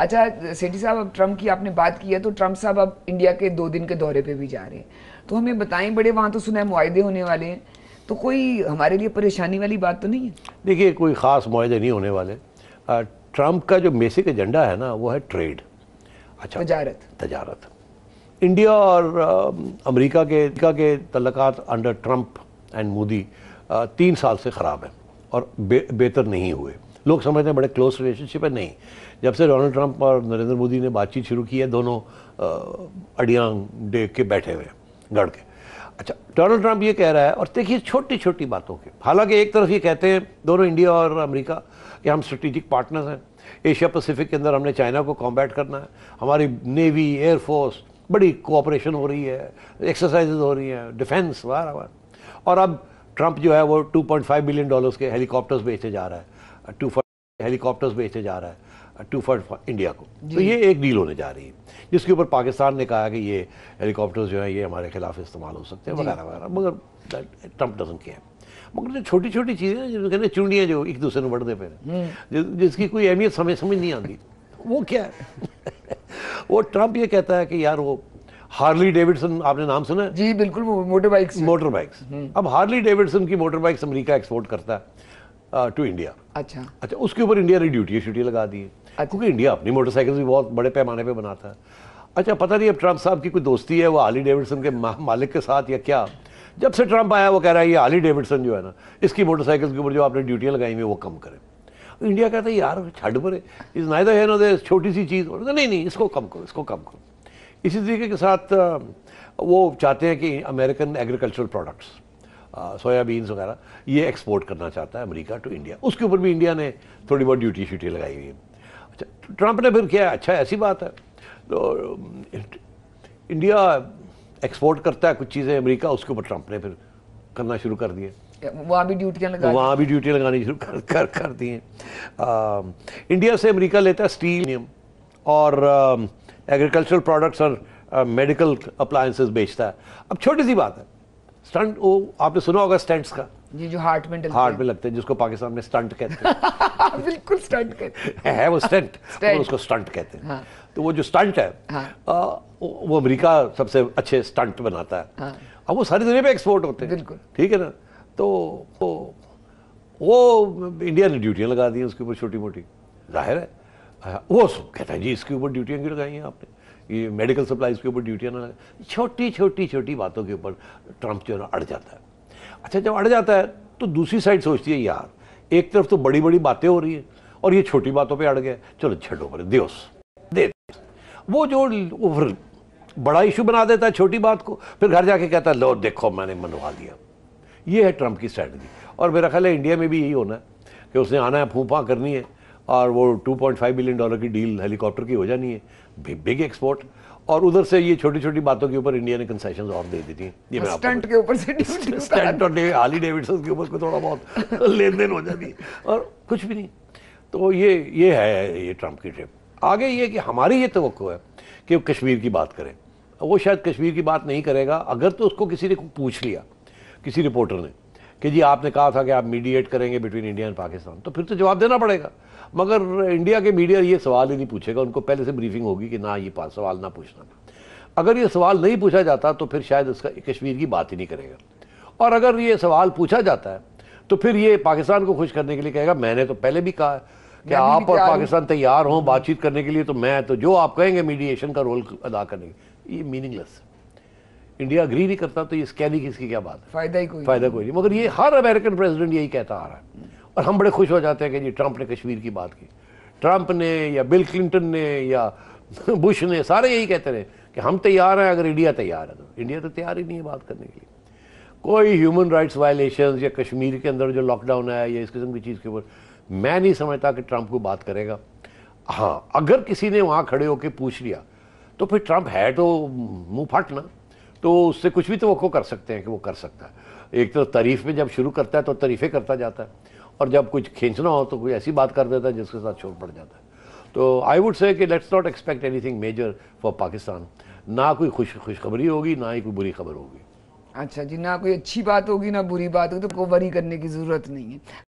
अच्छा सेठी साहब अब ट्रम्प की आपने बात की है तो ट्रम्प साहब अब इंडिया के दो दिन के दौरे पे भी जा रहे हैं तो हमें बताएं बड़े वहाँ तो सुना है मुआदे होने वाले हैं तो कोई हमारे लिए परेशानी वाली बात तो नहीं है देखिए कोई ख़ास मुआदे नहीं होने वाले ट्रम्प का जो बेसिक एजेंडा है ना वो है ट्रेड अच्छा तजारत तजारत इंडिया और अमेरिका के के तल्लक अंडर ट्रम्प एंड मोदी तीन साल से ख़राब हैं और बे, बेहतर नहीं हुए लोग समझते हैं बड़े क्लोज रिलेशनशिप है नहीं जब से डोनाल्ड ट्रंप और नरेंद्र मोदी ने बातचीत शुरू की है दोनों अडियांग देख के बैठे हुए हैं गढ़ के अच्छा डोनाल्ड ट्रंप ये कह रहा है और देखिए छोटी छोटी बातों के हालांकि एक तरफ ये कहते हैं दोनों इंडिया और अमेरिका कि हम स्ट्रेटिजिक पार्टनर्स हैं एशिया पैसिफिक के अंदर हमने चाइना को कॉम्बैट करना है हमारी नेवी एयरफोर्स बड़ी कोऑपरेशन हो रही है एक्सरसाइज हो रही हैं डिफेंस वारा वार और अब ट्रंप जो है वो 2.5 बिलियन डॉलर्स के हेलीकॉप्टर्स बेचते जा रहा है टू फॉर हेलीकॉप्टर्स बेचते जा रहा है टू फॉर इंडिया को तो ये एक डील होने जा रही है जिसके ऊपर पाकिस्तान ने कहा कि ये हेलीकॉप्टर्स जो है ये हमारे खिलाफ इस्तेमाल हो सकते हैं वगैरह वगैरह मगर ट्रंप डजन किया मगर जो छोटी छोटी चीज़ें जिनको कहते हैं चूंडियाँ जो एक दूसरे में बढ़ते पर हम्म। जिसकी कोई अहमियत समझ समझ नहीं आती वो क्या है वो ट्रंप ये कहता है कि यार वो हार्ली डेविडसन आपने नाम सुना है जी बिल्कुल मोटर बाइक मोटर बाइक्स अब हार्ली डेविडसन की मोटर बाइक्स अमरीका एक्सपोर्ट करता है टू uh, इंडिया अच्छा अच्छा उसके ऊपर इंडिया ने ड्यूटी शूटी लगा दी है अच्छा। क्योंकि इंडिया अपनी मोटरसाइकिल भी बहुत बड़े पैमाने पर बनाता है अच्छा पता नहीं अब ट्रंप साहब की कोई दोस्ती है वो आली डेविडसन के मालिक के साथ या क्या जब से ट्रंप आया वो कह रहा है ये आली डेविडसन जो है ना इसकी मोटरसाइकिल के ऊपर जो आपने ड्यूटियाँ लगाई हुई वो कम करें इंडिया कहता है यार छठ भरे इज नाइदर है ना छोटी सी चीज़ नहीं नहीं इसको कम करो इसको कम करो इसी तरीके के साथ वो चाहते हैं कि अमेरिकन एग्रीकल्चरल प्रोडक्ट्स सोयाबीन्स वगैरह ये एक्सपोर्ट करना चाहता है अमेरिका टू इंडिया उसके ऊपर भी इंडिया ने थोड़ी बहुत ड्यूटी श्यूटी लगाई हुई है अच्छा ट्रंप ने फिर किया अच्छा ऐसी बात है तो इंडिया एक्सपोर्ट करता है कुछ चीज़ें अमेरिका उसके ऊपर ट्रंप ने फिर करना शुरू कर दिए वहाँ भी ड्यूटियाँ लगा वहाँ भी ड्यूटियाँ लगानी शुरू कर कर कर दी हैं इंडिया से अमेरिका लेता है स्टील और आ, एग्रीकल्चरल प्रोडक्ट्स और मेडिकल अप्लायंसेस बेचता है अब छोटी सी बात है स्टंट वो आपने सुना होगा स्टंट्स का ये जो हार्ट में हार्ट में लगते हैं जिसको पाकिस्तान में स्टंट कहते हैं बिल्कुल स्टंट कहते हैं है वो स्टंट और उसको स्टंट कहते हैं हाँ। तो वो जो स्टंट है हाँ। आ, वो अमेरिका सबसे अच्छे स्टंट बनाता है हाँ। अब वो सारी दुनिया में एक्सपोर्ट होते हैं बिल्कुल ठीक है ना तो वो, तो वो इंडिया ने ड्यूटियाँ लगा दी उसके ऊपर छोटी मोटी जाहिर है वो सब कहता है जी इसके ऊपर ड्यूटियाँ क्यों लगाई हैं आपने ये मेडिकल सप्लाईज के ऊपर ड्यूटियाँ ना लगाई छोटी छोटी छोटी बातों के ऊपर ट्रंप जो है अड़ जाता है अच्छा जब अड़ जाता है तो दूसरी साइड सोचती है यार एक तरफ तो बड़ी बड़ी बातें हो रही है और ये छोटी बातों पर अड़ गए चलो छठो पर दियोस दे वो जो ओवर बड़ा इशू बना देता है छोटी बात को फिर घर जाके कहता है लो देखो मैंने मनवा दिया ये है ट्रंप की स्ट्रैटी और मेरा ख्याल है इंडिया में भी यही होना है कि उसने आना है फूफा करनी है और वो 2.5 बिलियन डॉलर की डील हेलीकॉप्टर की हो जानी है बिग एक्सपोर्ट और उधर से ये छोटी छोटी बातों के ऊपर इंडिया ने कंसेशन और दे दी थी ये मैं स्टंट के ऊपर से स्टंट और हाली डेविडसन के ऊपर थोड़ा बहुत लेन देन हो जाती है और कुछ भी नहीं तो ये ये है ये ट्रंप की ट्रिप आगे ये कि हमारी ये तो है कि वो कश्मीर की बात करें वो शायद कश्मीर की बात नहीं करेगा अगर तो उसको किसी ने पूछ लिया किसी रिपोर्टर ने कि जी आपने कहा था कि आप मीडिएट करेंगे बिटवीन इंडिया एंड पाकिस्तान तो फिर तो जवाब देना पड़ेगा मगर इंडिया के मीडिया ये सवाल ही नहीं पूछेगा उनको पहले से ब्रीफिंग होगी कि ना ये सवाल ना पूछना अगर ये सवाल नहीं पूछा जाता तो फिर शायद उसका कश्मीर की बात ही नहीं करेगा और अगर ये सवाल पूछा जाता है तो फिर ये पाकिस्तान को खुश करने के लिए कहेगा मैंने तो पहले भी कहा है कि आप और पाकिस्तान तैयार हों बातचीत करने के लिए तो मैं तो जो आप कहेंगे मीडिएशन का रोल अदा करने के लिए ये मीनिंगलेस है इंडिया अग्री नहीं करता तो ये स्कैनिंग इसकी क्या बात है फायदा ही कोई फायदा कोई नहीं मगर ये हर अमेरिकन प्रेसिडेंट यही कहता आ रहा है हम्म। और हम बड़े खुश हो जाते हैं कि जी ट्रंप ने कश्मीर की बात की ट्रंप ने या बिल क्लिंटन ने या बुश ने सारे यही कहते रहे कि हम तैयार हैं अगर इंडिया तैयार है तो इंडिया तो तैयार ही नहीं है बात करने के लिए कोई ह्यूमन राइट्स वायलेशन या कश्मीर के अंदर जो लॉकडाउन आया या इस किस्म की चीज़ के ऊपर मैं नहीं समझता कि ट्रंप को बात करेगा हाँ अगर किसी ने वहाँ खड़े होकर पूछ लिया तो फिर ट्रंप है तो मुंह फट ना तो उससे कुछ भी तो वो कर सकते हैं कि वो कर सकता है एक तो तारीफ में जब शुरू करता है तो तारीफ़ें करता जाता है और जब कुछ खींचना हो तो कोई ऐसी बात कर देता है जिसके साथ छोड़ पड़ जाता है तो आई वुड से कि let's not expect anything major for Pakistan ना कोई खुश खुशखबरी होगी ना ही कोई बुरी खबर होगी अच्छा जी ना कोई अच्छी बात होगी ना बुरी बात होगी तो कोई वरी करने की ज़रूरत नहीं है